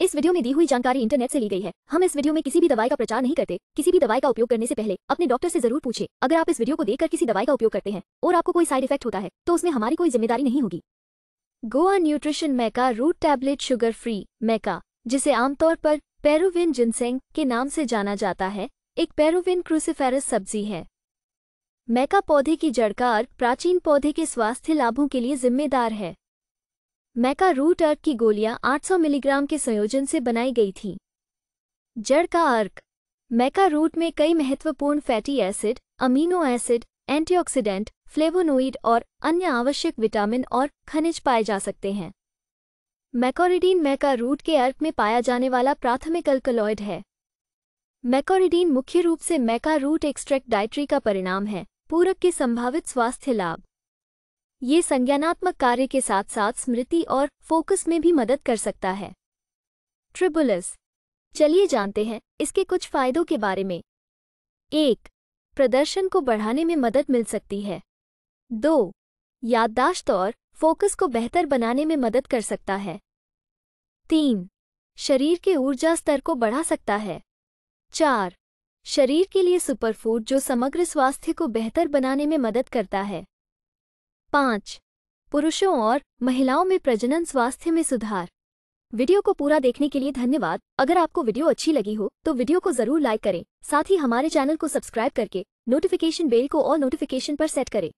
इस वीडियो में दी हुई जानकारी इंटरनेट से ली गई है हम इस वीडियो में किसी भी दवाई का प्रचार नहीं करते किसी भी दवाई का उपयोग करने से पहले अपने डॉक्टर से जरूर पूछे अगर आप इस वीडियो को देखकर किसी दवाई का उपयोग करते हैं और आपको कोई साइड इफेक्ट होता है तो उसमें हमारी कोई जिम्मेदारी नहीं होगी Goa nutrition maca root tablet sugar free maca जिसे आमतौर पर पेरोविन जिनसेंग के नाम से जाना जाता है एक पेरोविन क्रूसिफेरस सब्जी है मैका पौधे की जड़कार प्राचीन पौधे के स्वास्थ्य लाभों के लिए जिम्मेदार है मैका रूट अर्क की गोलियां 800 मिलीग्राम के संयोजन से बनाई गई थीं जड़ का अर्क मैका रूट में कई महत्वपूर्ण fatty acid amino acid antioxidant flavonoid और अन्य आवश्यक विटामिन और खनिज पाए जा सकते हैं मैकोरिडीन मैका रूट के अर्क में पाया जाने वाला प्राथमिक अल्कलॉयड है मैकोरिडीन मुख्य रूप से मैका रूट एक्सट्रैक्ट डाइट्री का परिणाम है पूरक के संभावित स्वास्थ्य लाभ ये संज्ञानात्मक कार्य के साथ साथ स्मृति और फोकस में भी मदद कर सकता है ट्रिबुलस चलिए जानते हैं इसके कुछ फायदों के बारे में एक प्रदर्शन को बढ़ाने में मदद मिल सकती है दो याददाश्त और फोकस को बेहतर बनाने में मदद कर सकता है तीन शरीर के ऊर्जा स्तर को बढ़ा सकता है चार शरीर के लिए सुपरफूड जो समग्र स्वास्थ्य को बेहतर बनाने में मदद करता है पाँच पुरुषों और महिलाओं में प्रजनन स्वास्थ्य में सुधार वीडियो को पूरा देखने के लिए धन्यवाद अगर आपको वीडियो अच्छी लगी हो तो वीडियो को जरूर लाइक करें साथ ही हमारे चैनल को सब्सक्राइब करके नोटिफिकेशन बेल को और नोटिफिकेशन पर सेट करें